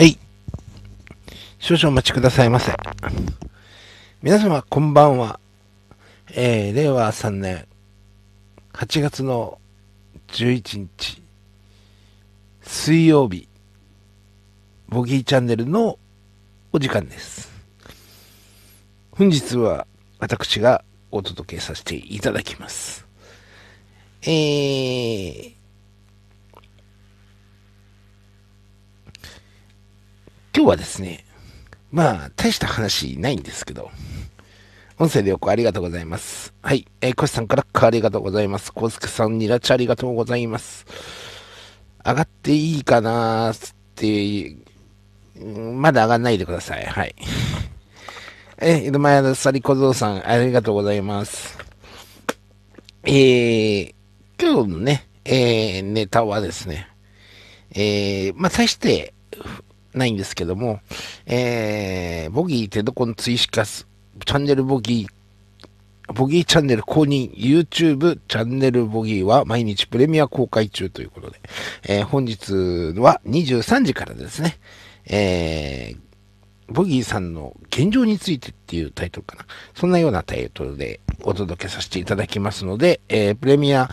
はい。少々お待ちくださいませ。皆様、こんばんは。えー、令和3年8月の11日、水曜日、ボギーチャンネルのお時間です。本日は私がお届けさせていただきます。えー、今日はですね、まあ、大した話ないんですけど、音声でよくありがとうございます。はい。えー、コシさんからありがとうございます。コウスケさん、ニラチありがとうございます。上がっていいかなーって、まだ上がんないでください。はい。え、江戸前サリコ小僧さん、ありがとうございます。えー、今日のね、えー、ネタはですね、えー、まあ、大して、ないんですけども、えー、ボギー手この追加チャンネルボギー、ボギーチャンネル公認 YouTube チャンネルボギーは毎日プレミア公開中ということで、えー、本日は23時からですね、えー、ボギーさんの現状についてっていうタイトルかな。そんなようなタイトルでお届けさせていただきますので、えー、プレミア、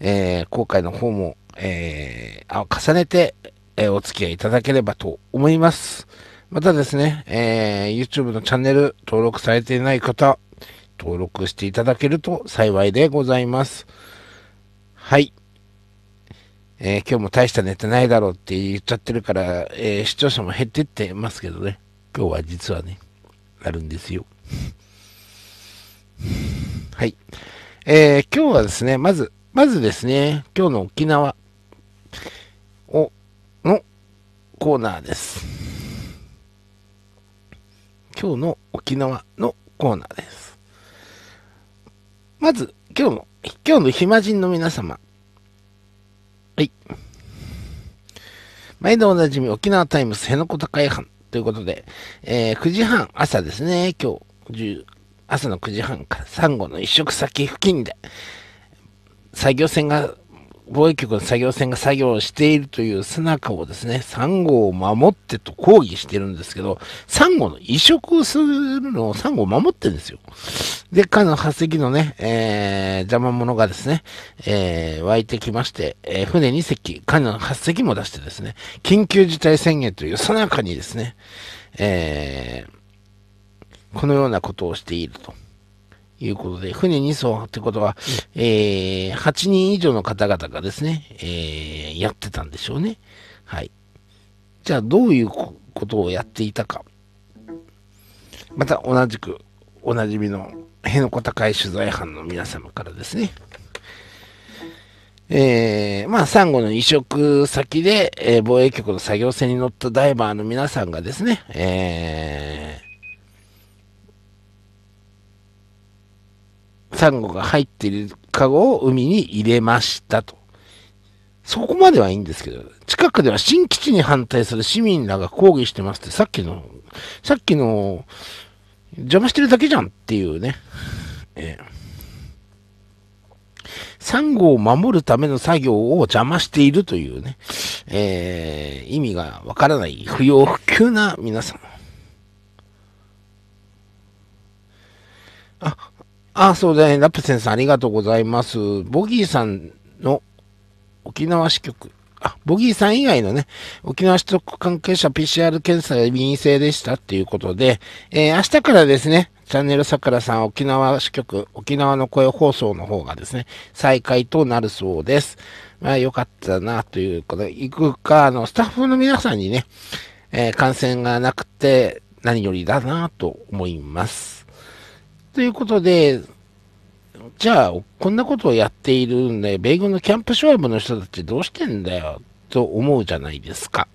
えー、公開の方も、えー、重ねて、えー、お付き合いいただければと思います。またですね、えー、YouTube のチャンネル登録されていない方、登録していただけると幸いでございます。はい。えー、今日も大した寝てないだろうって言っちゃってるから、えー、視聴者も減ってってますけどね。今日は実はね、あるんですよ。はい。えー、今日はですね、まず、まずですね、今日の沖縄。のコーナーです。今日の沖縄のコーナーです。まず、今日も、今日の暇人の皆様。はい。毎度おなじみ沖縄タイムス辺野古高江藩ということで、えー、9時半朝ですね、今日、朝の9時半からサンゴの一植先付近で、作業船が防衛局の作業船が作業しているという背中をですね、サンゴを守ってと抗議してるんですけど、サンゴの移植をするのをサンゴを守ってるんですよ。で、かの化石のね、えー、邪魔者がですね、えー、湧いてきまして、えー、船2隻、かの8隻も出してですね、緊急事態宣言という背中にですね、えー、このようなことをしていると。いうことで、船2艘ってことは、えー、8人以上の方々がですね、えー、やってたんでしょうね。はい。じゃあ、どういうことをやっていたか。また同じく、おなじみの辺野古高い取材班の皆様からですね。えー、まあ、サンゴの移植先で、えー、防衛局の作業船に乗ったダイバーの皆さんがですね、えー、サンゴが入っているカゴを海に入れましたと。そこまではいいんですけど、近くでは新基地に反対する市民らが抗議してますって、さっきの、さっきの、邪魔してるだけじゃんっていうね。えー、サンゴを守るための作業を邪魔しているというね、えー、意味がわからない不要不急な皆さん。あ、あ、そうだね。ラプセンさん、ありがとうございます。ボギーさんの沖縄支局、あ、ボギーさん以外のね、沖縄支局関係者 PCR 検査が陰性でしたっていうことで、えー、明日からですね、チャンネルさくらさん沖縄支局、沖縄の声放送の方がですね、再開となるそうです。まあよかったなということで、行くか、あの、スタッフの皆さんにね、えー、感染がなくて何よりだなと思います。ということで、じゃあ、こんなことをやっているんで、米軍のキャンプショアブの人たちどうしてんだよ、と思うじゃないですか。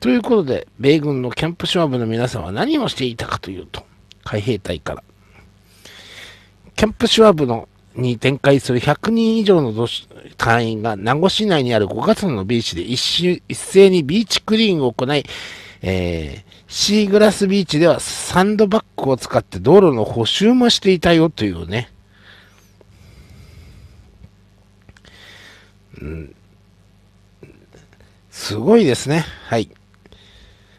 ということで、米軍のキャンプショアブの皆さんは何をしていたかというと、海兵隊から。キャンプショアブのに展開する100人以上の隊員が名護市内にある5月のビーチで一斉にビーチクリーンを行い、えー、シーグラスビーチではサンドバッグを使って道路の補修もしていたよというね。うん、すごいですね。はい。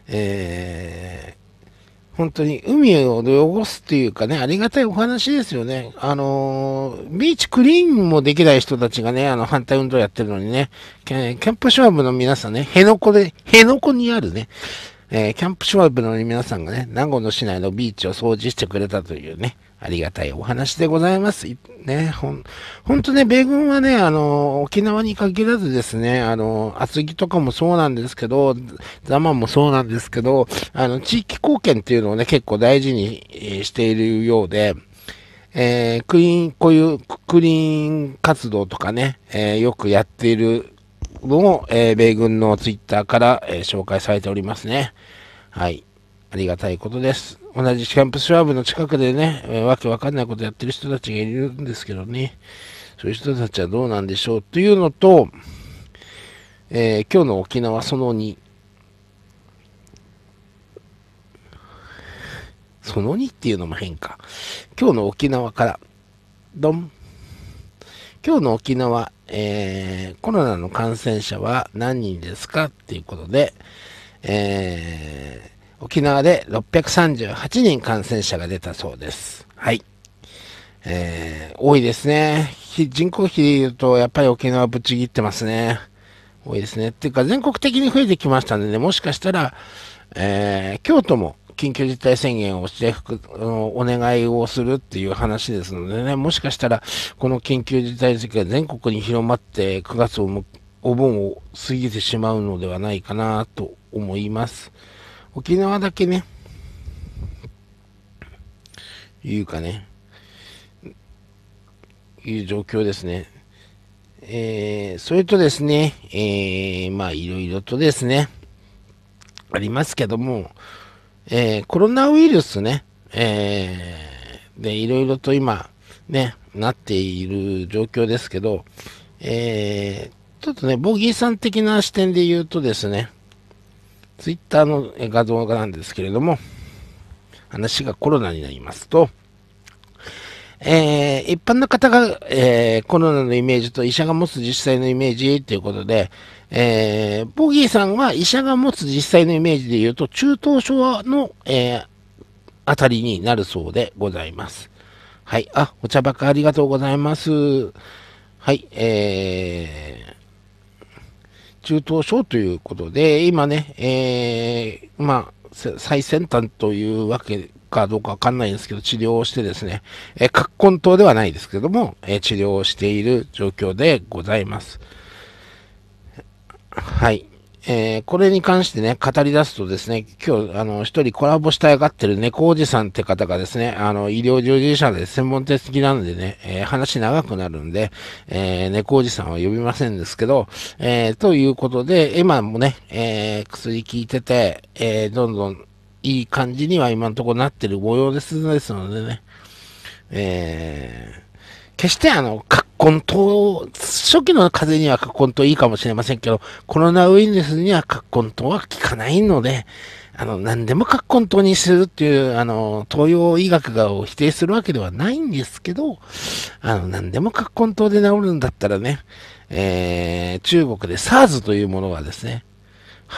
えー、本当に海を汚すっていうかね、ありがたいお話ですよね。あのー、ビーチクリーンもできない人たちがね、あの、反対運動やってるのにね、キャンプショアの皆さんね、辺野古で、辺野古にあるね、えー、キャンプシュワブの皆さんがね、名護の市内のビーチを掃除してくれたというね、ありがたいお話でございます。ね、ほん、ほんとね、米軍はね、あの、沖縄に限らずですね、あの、厚木とかもそうなんですけど、ザマもそうなんですけど、あの、地域貢献っていうのをね、結構大事にしているようで、えー、クリーン、こういうクリーン活動とかね、えー、よくやっているも、えー、米軍のツイッターから、えー、紹介されておりますね。はい。ありがたいことです。同じキャンプスワーブの近くでね、えー、わけわかんないことやってる人たちがいるんですけどね、そういう人たちはどうなんでしょうというのと、えー、今日の沖縄その2。その2っていうのも変か。今日の沖縄から、ドン。今日の沖縄、えー、コロナの感染者は何人ですかっていうことで、えー、沖縄で638人感染者が出たそうです。はい。えー、多いですね。人口比で言うと、やっぱり沖縄ぶち切ってますね。多いですね。っていうか、全国的に増えてきましたので、ね、もしかしたら、えー、京都も緊急事態宣言をしてお願いをするっていう話ですのでね、もしかしたら、この緊急事態宣言全国に広まって、9月をお盆を過ぎてしまうのではないかなと思います。沖縄だけね、いうかね、いう状況ですね。えー、それとですね、えー、まあいろいろとですね、ありますけども、えー、コロナウイルスね、えー、で、いろいろと今、ね、なっている状況ですけど、えー、ちょっとね、ボギーさん的な視点で言うとですね、ツイッターの画像なんですけれども、話がコロナになりますと、えー、一般の方が、えー、コロナのイメージと医者が持つ実際のイメージということで、えー、ボギーさんは医者が持つ実際のイメージで言うと、中等症の、えー、あたりになるそうでございます。はい。あ、お茶ばっかありがとうございます。はい。えー、中等症ということで、今ね、えー、まあ、最先端というわけかどうかわかんないんですけど、治療をしてですね、えー、核根糖ではないですけども、えー、治療をしている状況でございます。はい。えー、これに関してね、語り出すとですね、今日、あの、一人コラボしたいがってる猫おじさんって方がですね、あの、医療従事者で専門的なのでね、えー、話長くなるんで、えー、猫おじさんは呼びませんですけど、えということで、今もね、え薬効いてて、えどんどんいい感じには今のところなってる模様ですのでね、え決してあの、かっ根糖、初期の風邪には葛根糖いいかもしれませんけど、コロナウイルスには葛根糖は効かないので、あの、何でも葛根糖にするっていう、あの、東洋医学がを否定するわけではないんですけど、あの、何でも葛根糖で治るんだったらね、えー、中国で SARS というものがですね、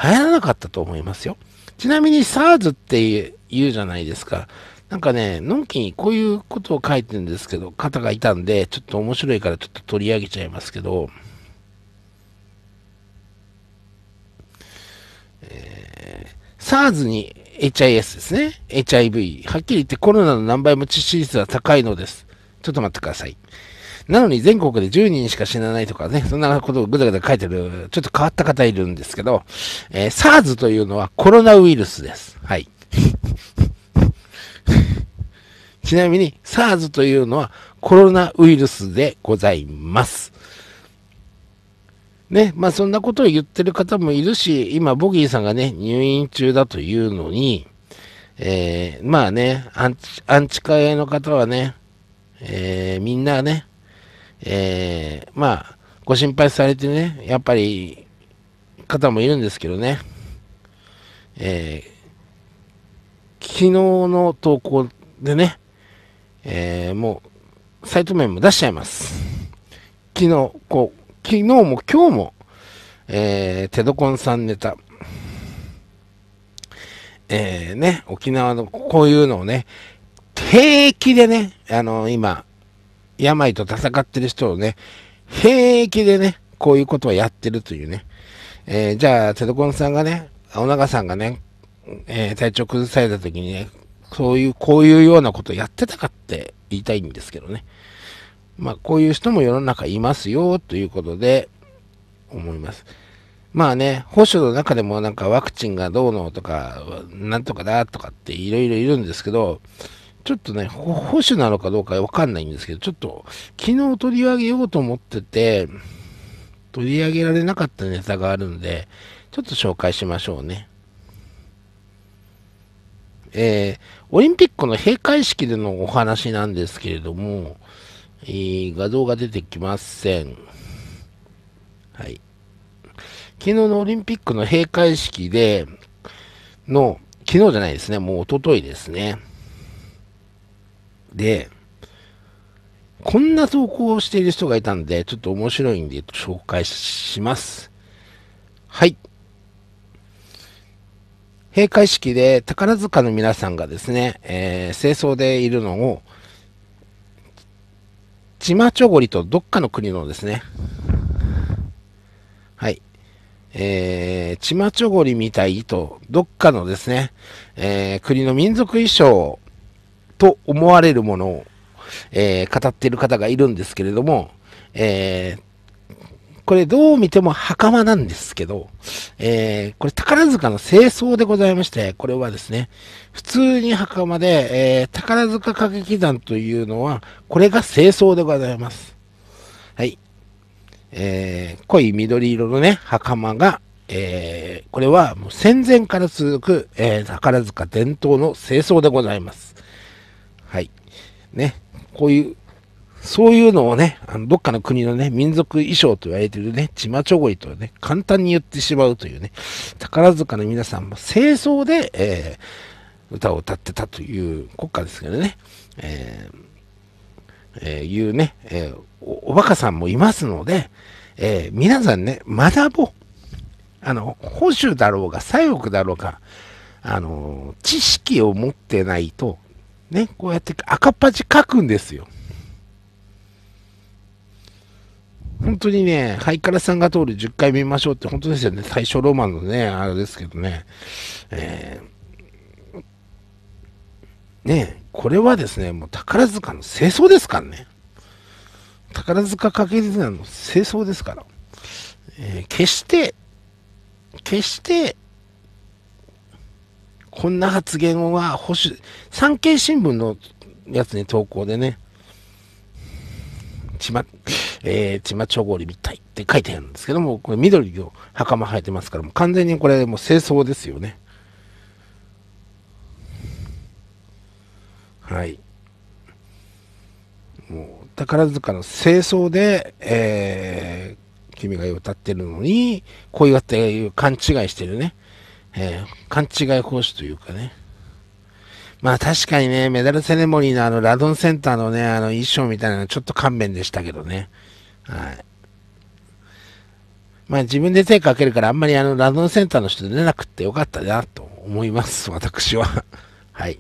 流行らなかったと思いますよ。ちなみに SARS って言うじゃないですか。なんかね、のんきにこういうことを書いてるんですけど、方がいたんで、ちょっと面白いからちょっと取り上げちゃいますけど、えー、SARS に HIS ですね。HIV。はっきり言ってコロナの何倍も致死率は高いのです。ちょっと待ってください。なのに全国で10人しか死なないとかね、そんなことをぐだぐだ書いてる、ちょっと変わった方いるんですけど、えー、SARS というのはコロナウイルスです。はい。ちなみに SARS というのはコロナウイルスでございます。ね、まあそんなことを言ってる方もいるし、今ボギーさんがね、入院中だというのに、えー、まあね、アンチ、アンチ会の方はね、えー、みんなね、えー、まあ、ご心配されてね、やっぱり、方もいるんですけどね、えー、昨日の投稿でね、えー、もう、サイト名も出しちゃいます。昨日、こう、昨日も今日も、えー、テドコンさんネタ、えー、ね、沖縄のこういうのをね、平気でね、あの、今、病と戦ってる人をね、平気でね、こういうことをやってるというね。えー、じゃあ、テドコンさんがね、お長さんがね、えー、体調崩された時にね、そういう、こういうようなことやってたかって言いたいんですけどね。まあ、こういう人も世の中いますよ、ということで、思います。まあね、保守の中でもなんかワクチンがどうのとか、なんとかだとかっていろいろいるんですけど、ちょっとね、保守なのかどうかわかんないんですけど、ちょっと昨日取り上げようと思ってて、取り上げられなかったネタがあるんで、ちょっと紹介しましょうね。えー、オリンピックの閉会式でのお話なんですけれども、えー、画像が出てきません。はい。昨日のオリンピックの閉会式での、昨日じゃないですね、もう一昨日ですね。で、こんな投稿をしている人がいたんで、ちょっと面白いんで紹介します。はい。閉会式で宝塚の皆さんがですね、えー、清掃でいるのを、チマチョゴリとどっかの国のですね、はい、えー、チマチョゴリみたいと、どっかのですね、えー、国の民族衣装と思われるものを、えー、語っている方がいるんですけれども、えー、これどう見ても袴なんですけど、えー、これ宝塚の清掃でございまして、これはですね、普通に袴で、えー、宝塚歌劇団というのは、これが清掃でございます。はい。えー、濃い緑色のね、袴が、えー、これはもう戦前から続く、えー、宝塚伝統の清掃でございます。はい。ね、こういうそういうのをね、あのどっかの国のね、民族衣装と言われてるね、チマチョゴイとね、簡単に言ってしまうというね、宝塚の皆さんも清掃で、えー、歌を歌ってたという国家ですけどね、えーえー、いうね、えお、おバカさんもいますので、え皆さんね、学ぼう。あの、保守だろうが、左翼だろうが、あの、知識を持ってないと、ね、こうやって赤っ端書くんですよ。本当にね、ハイカラさんが通る10回見ましょうって本当ですよね。最初ロマンのね、あれですけどね。えー、ねこれはですね、もう宝塚の清掃ですからね。宝塚掛け団の清掃ですから。えー、決して、決して、こんな発言は保守、産経新聞のやつに投稿でね、ちま、えー、ちまちょごりみたいって書いてあるんですけども、これ緑の袴生えてますから、もう完全にこれもう清掃ですよね。はい。もう、宝塚の清掃で、えー、君が歌ってるのに、こういうっていう勘違いしてるね。えー、勘違い講師というかね。まあ確かにね、メダルセレモニーのあのラドンセンターのね、あの衣装みたいなのちょっと勘弁でしたけどね。はい。まあ自分で手かけるからあんまりあのランドセンターの人出なくてよかったなと思います、私は。はい。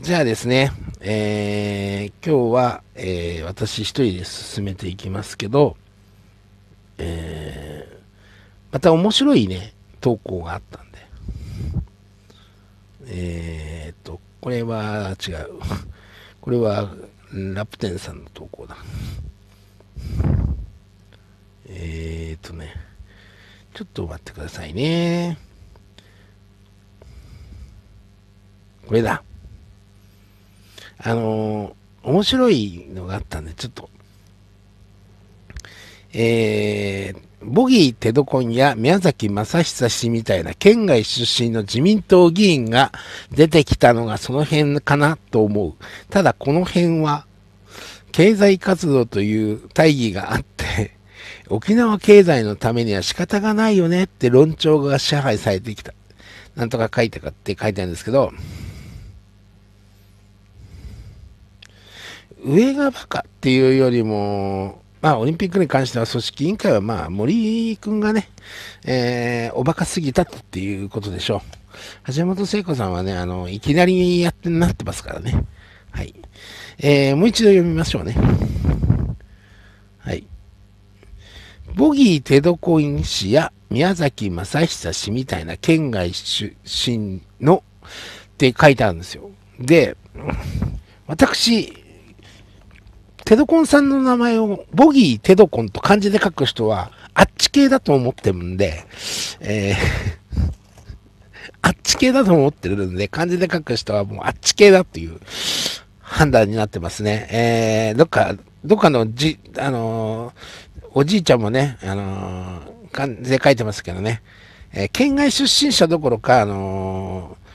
じゃあですね、えー、今日は、えー、私一人で進めていきますけど、えー、また面白いね、投稿があったんで。えー、っと、これは違う。これはラプテンさんの投稿だ。えっ、ー、とね、ちょっと待ってくださいね。これだ。あのー、面白いのがあったんで、ちょっと、えー、ボギー・テドコンや宮崎正久氏みたいな県外出身の自民党議員が出てきたのがその辺かなと思う。ただこの辺は経済活動という大義があって、沖縄経済のためには仕方がないよねって論調が支配されてきた。なんとか書いたかって書いてあるんですけど、上がバカっていうよりも、まあ、オリンピックに関しては組織委員会は、まあ、森井君がね、えー、おバカすぎたっていうことでしょう。橋本聖子さんはね、あの、いきなりやってなってますからね。はい。えー、もう一度読みましょうね。はい。ボギー・テドコイン氏や宮崎正久氏みたいな県外出身のって書いてあるんですよ。で、私、テドコンさんの名前をボギーテドコンと漢字で書く人は、あっち系だと思ってるんで、えー あっち系だと思ってるんで、漢字で書く人はもうあっち系だっていう判断になってますね。えー、どっか、どっかのじ、あのー、おじいちゃんもね、あのー、漢字で書いてますけどね、えー、県外出身者どころか、あのー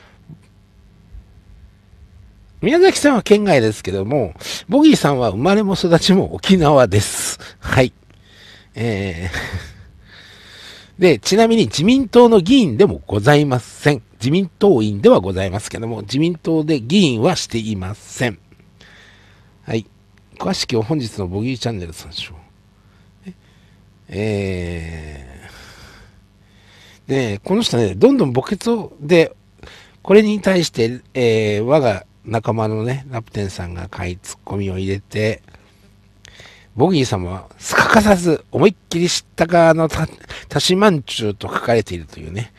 宮崎さんは県外ですけども、ボギーさんは生まれも育ちも沖縄です。はい。えーで、ちなみに自民党の議員でもございません。自民党員ではございますけども、自民党で議員はしていません。はい。詳しくは本日のボギーチャンネル参照。えー、で、この人ね、どんどん墓穴を、で、これに対して、えー、我が仲間のね、ラプテンさんが買いツッコミを入れて、ボギー様は、すかかさず、思いっきり知ったかのた、たしまんちゅうと書かれているというね。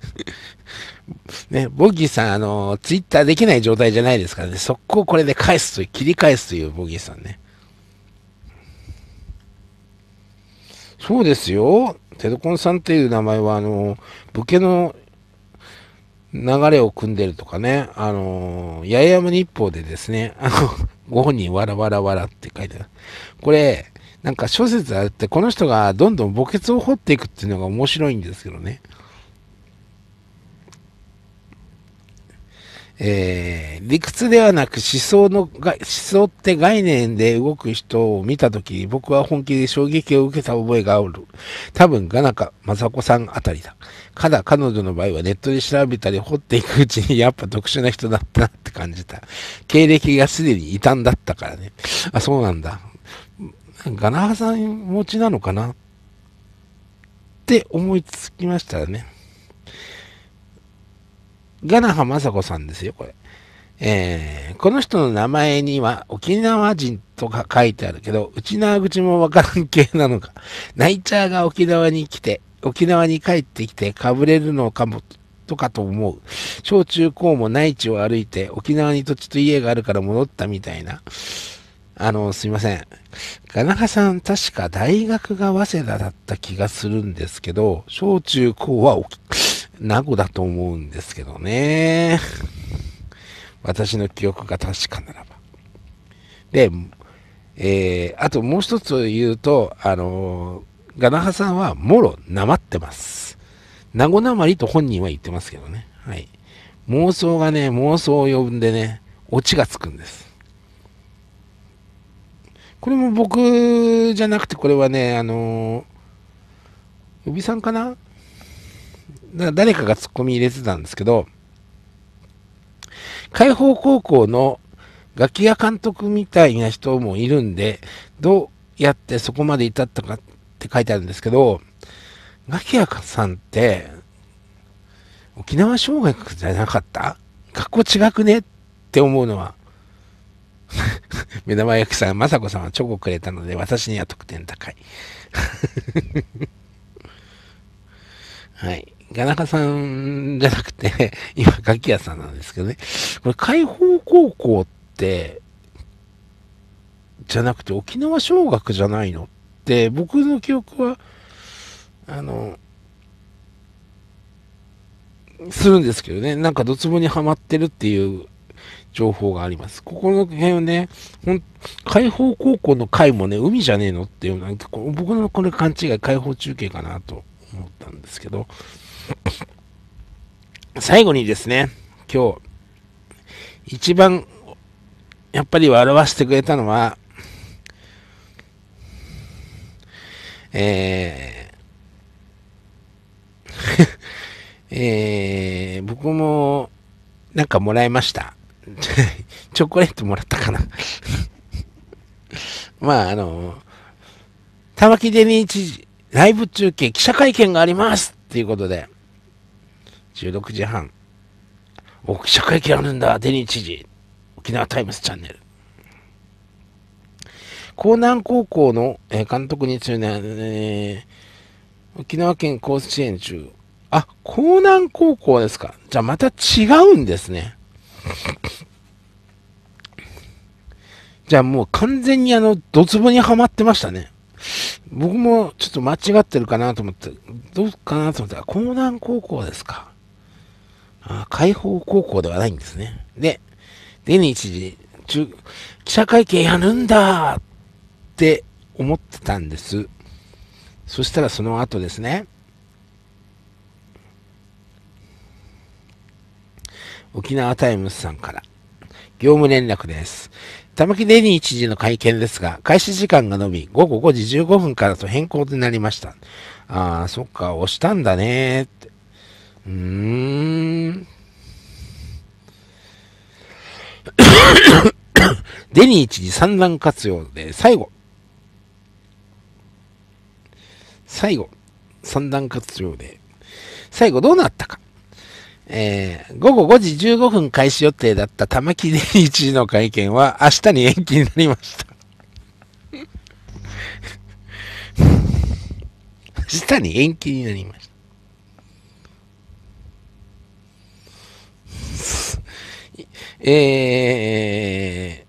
ね、ボギーさん、あの、ツイッターできない状態じゃないですからね、速攻これで返すという、切り返すというボギーさんね。そうですよ。テドコンさんっていう名前は、あの、武家の流れを組んでるとかね、あのー、八重山日報でですね、あの、ご本人わらわらわらって書いてある。これ、なんか諸説あって、この人がどんどん墓穴を掘っていくっていうのが面白いんですけどね。えー、理屈ではなく思想のが、思想って概念で動く人を見たとき、僕は本気で衝撃を受けた覚えがある。多分、ガナカ、マサコさんあたりだ。ただ、彼女の場合はネットで調べたり掘っていくうちに、やっぱ特殊な人だったなって感じた。経歴がすでに異端だったからね。あ、そうなんだ。ガナハさん持ちなのかなって思いつきましたね。ガナハマサコさんですよ、これ。えー、この人の名前には沖縄人とか書いてあるけど、内縄口もわからん系なのか。ナイチャーが沖縄に来て、沖縄に帰ってきてかぶれるのかも、とかと思う。小中高も内地を歩いて、沖縄に土地と家があるから戻ったみたいな。あの、すいません。ガナハさん、確か大学が早稲田だった気がするんですけど、小中高は沖、名護だと思うんですけどね。私の記憶が確かならば。で、えー、あともう一つ言うと、あのー、ガナハさんはもろ、なまってます。名護なまりと本人は言ってますけどね。はい。妄想がね、妄想を呼んでね、オチがつくんです。これも僕じゃなくて、これはね、あのー、予備さんかな誰かが突っ込み入れてたんですけど、開放高校の楽器屋監督みたいな人もいるんで、どうやってそこまで至ったかって書いてあるんですけど、楽器屋さんって、沖縄小学じゃなかった学校違くねって思うのは、目玉焼きさん、雅子さんはチョコくれたので、私には得点高い。はい。谷中さんじゃなくて、今、ガキ屋さんなんですけどね。これ、解放高校って、じゃなくて沖縄小学じゃないのって、僕の記憶は、あの、するんですけどね。なんか、ドツボにはまってるっていう情報があります。ここの辺はね、ほん、放高校の回もね、海じゃねえのっていう、なんか僕のこれ勘違い、解放中継かなと思ったんですけど、最後にですね、今日、一番、やっぱり笑わせてくれたのは、えー えー、僕も、なんかもらいました。チョコレートもらったかなまあ、あの、玉城デニー知事、ライブ中継、記者会見がありますということで、16時半、お記者会見あるんだ、デニー知事、沖縄タイムズチャンネル。江南高校の監督に就任、えー、沖縄県甲子園中。あ、江南高校ですか。じゃあまた違うんですね。じゃあもう完全にあの、ドツボにはまってましたね。僕もちょっと間違ってるかなと思って、どうかなと思ったら、江南高校ですか。あ開放高校ではないんですね。で、デニー知事、中記者会見やるんだって思ってたんです。そしたらその後ですね、沖縄タイムズさんから、業務連絡です。玉木デニー知事の会見ですが、開始時間が延び、午後5時15分からと変更となりました。ああ、そっか、押したんだねって。うーん。デニー知事三段活用で最後。最後。三段活用で。最後どうなったか。えー、午後5時15分開始予定だった玉木伝一の会見は明日に延期になりました。明日に延期になりました。え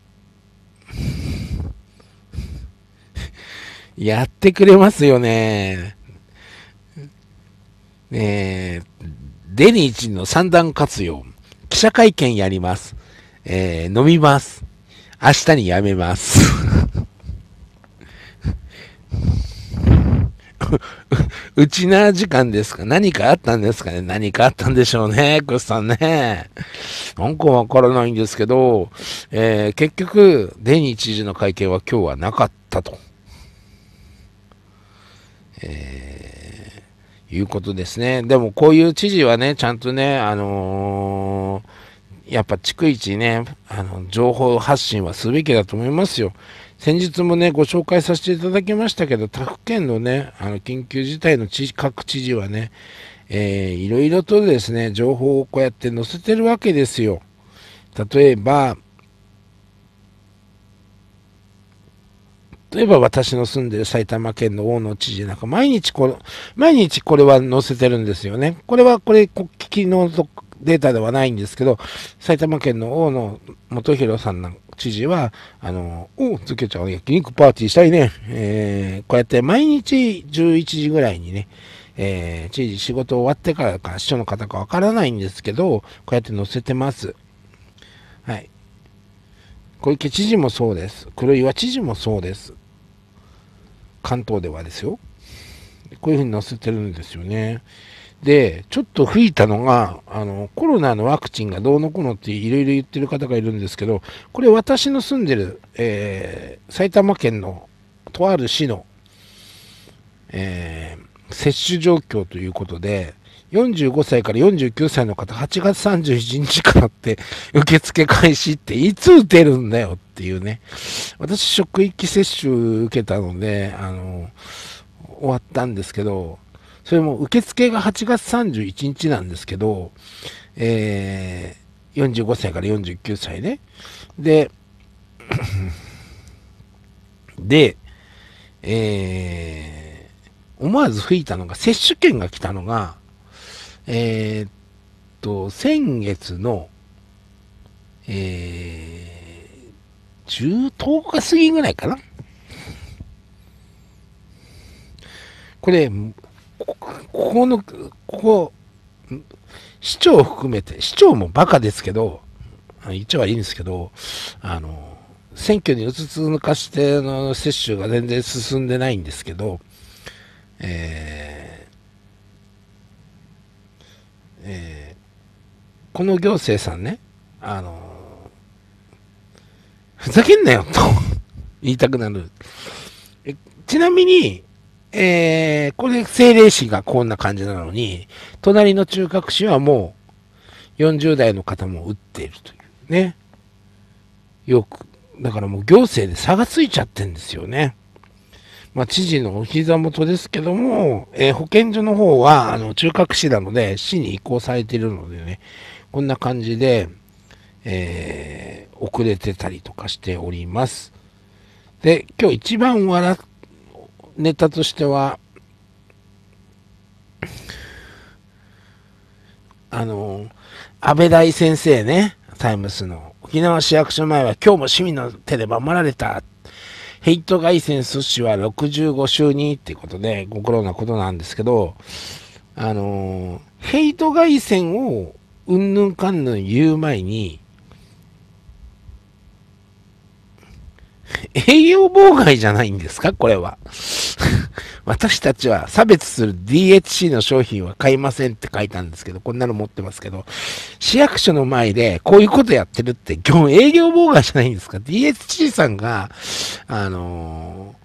ー、やってくれますよね。ねえ、デニー人の三段活用、記者会見やります。えー、飲みます。明日にやめます。うちな時間ですか何かあったんですかね何かあったんでしょうね、クスさんね。なんかわからないんですけど、えー、結局、デニー知事の会見は今日はなかったと。えーいうことですね。でもこういう知事はね、ちゃんとね、あのー、やっぱ逐一ね、あの、情報発信はすべきだと思いますよ。先日もね、ご紹介させていただきましたけど、他府県のね、あの、緊急事態の知各知事はね、えー、いろいろとですね、情報をこうやって載せてるわけですよ。例えば、例えば私の住んでる埼玉県の大野知事なんか、毎日これ、毎日これは載せてるんですよね。これは、これ、昨日のデータではないんですけど、埼玉県の大野元弘さんの知事は、あの、おつけちゃん、焼肉パーティーしたいね。えー、こうやって毎日11時ぐらいにね、えー、知事仕事終わってからか、市長の方かわからないんですけど、こうやって載せてます。はい。小池知事もそうです。黒岩知事もそうです。関東ではですよ。こういうふうに載せてるんですよね。で、ちょっと吹いたのが、あの、コロナのワクチンがどうのこうのっていろいろ言ってる方がいるんですけど、これ私の住んでる、えー、埼玉県のとある市の、えー、接種状況ということで、45歳から49歳の方、8月31日からって、受付開始っていつ打てるんだよっていうね。私、職域接種受けたので、あの、終わったんですけど、それも受付が8月31日なんですけど、えー、45歳から49歳ね。で、で、えー、思わず吹いたのが、接種券が来たのが、えー、っと、先月の、えー、10日過ぎぐらいかな。これ、ここの、ここ、市長含めて、市長もバカですけど、一応はいいんですけど、あの、選挙にうつつ抜かしての接種が全然進んでないんですけど、えーこの行政さんね、あのふざけんなよと 言いたくなる。ちなみに、えー、これ、政令市がこんな感じなのに、隣の中核市はもう、40代の方も打っているというね。よく、だからもう行政で差がついちゃってんですよね。まあ、知事のお膝元ですけども、えー、保健所の方は、あの、中核市なので、市に移行されているのでね、こんな感じで、えー、遅れてたりとかしております。で、今日一番笑、ネタとしては、あの、安倍大先生ね、タイムスの。沖縄市役所前は今日も市民の手で守られた。ヘイト外線阻止は65周にっていうことで、ご苦労なことなんですけど、あの、ヘイト外線をうんぬんかんぬん言う前に、営業妨害じゃないんですかこれは。私たちは差別する DHC の商品は買いませんって書いたんですけど、こんなの持ってますけど、市役所の前でこういうことやってるって、業務営業妨害じゃないんですか ?DHC さんが、あのー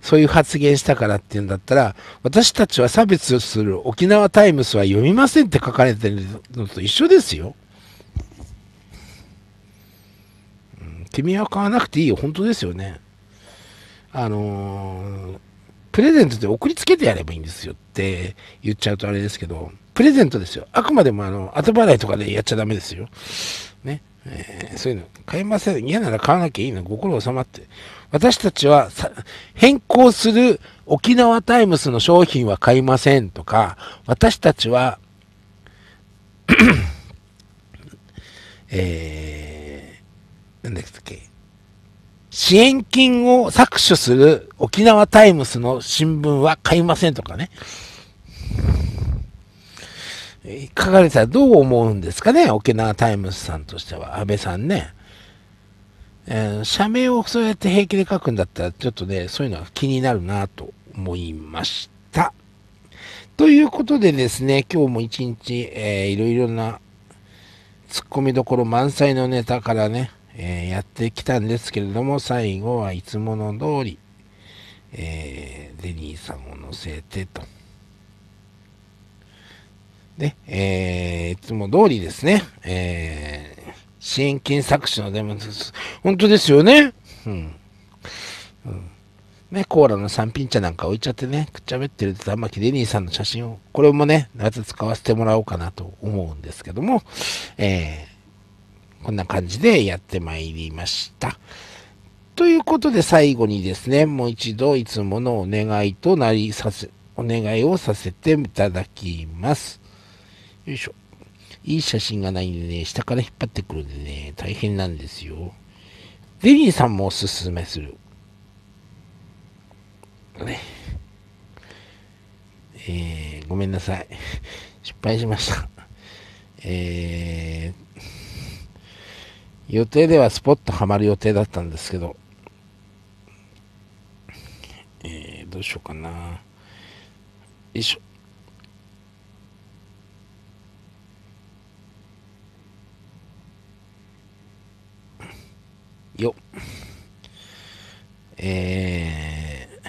そういう発言したからっていうんだったら、私たちは差別する沖縄タイムスは読みませんって書かれてるのと一緒ですよ。君は買わなくていいよ。本当ですよね。あのー、プレゼントで送りつけてやればいいんですよって言っちゃうとあれですけど、プレゼントですよ。あくまでもあの、後払いとかでやっちゃダメですよ。ね。えー、そういうの、買いません。嫌なら買わなきゃいいの。心収まって。私たちは変更する沖縄タイムスの商品は買いませんとか、私たちは えー、何でしたっけ、支援金を搾取する沖縄タイムスの新聞は買いませんとかね。書かれたらどう思うんですかね、沖縄タイムスさんとしては、安倍さんね。えー、社名をそうやって平気で書くんだったら、ちょっとね、そういうのは気になるなと思いました。ということでですね、今日も一日、えー、いろいろなツッコミどころ満載のネタからね、えー、やってきたんですけれども、最後はいつもの通り、えー、デニーさんを乗せてと。ね、えー、いつも通りですね、えー支援金作詞のデモです。本当ですよね。うん。うん。ね、コーラの三品茶なんか置いちゃってね、くっちゃべってる玉木デニーさんの写真を、これもね、夏使わせてもらおうかなと思うんですけども、えー、こんな感じでやってまいりました。ということで最後にですね、もう一度いつものお願いとなりさせ、お願いをさせていただきます。よいしょ。いい写真がないんでね、下から引っ張ってくるんでね、大変なんですよ。デリーさんもおすすめする。ね。えー、ごめんなさい。失敗しました。えー、予定ではスポッとはまる予定だったんですけど、えー、どうしようかな。よいしょ。よえー、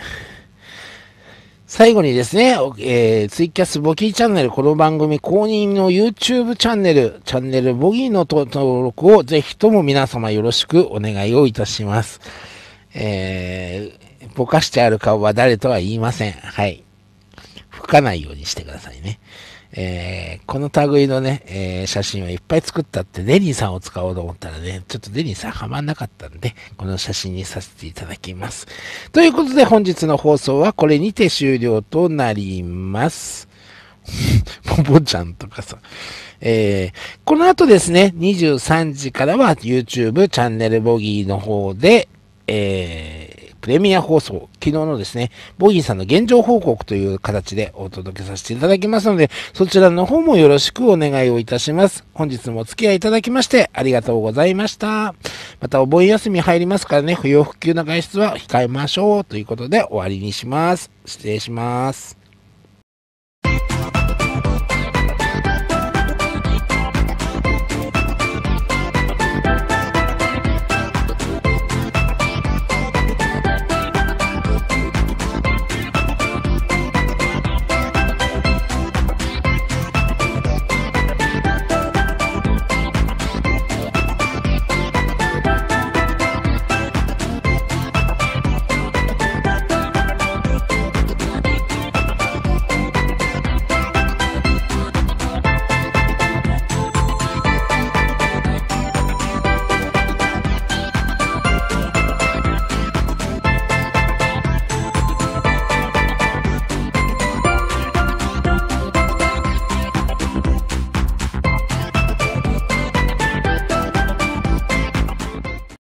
最後にですね、えー、ツイキャスボギーチャンネル、この番組公認の YouTube チャンネル、チャンネルボギーの登録をぜひとも皆様よろしくお願いをいたします。えー、ぼかしてある顔は誰とは言いません。はい。吹かないようにしてくださいね。えー、この類のね、えー、写真をいっぱい作ったってデニーさんを使おうと思ったらね、ちょっとデニーさんはまんなかったんで、この写真にさせていただきます。ということで本日の放送はこれにて終了となります。ぽ ぽちゃんとかさ。えー、この後ですね、23時からは YouTube チャンネルボギーの方で、えー、レミア放送、昨日のですね、ボギーさんの現状報告という形でお届けさせていただきますので、そちらの方もよろしくお願いをいたします。本日もお付き合いいただきましてありがとうございました。またお盆休み入りますからね、不要不急な外出は控えましょうということで終わりにします。失礼します。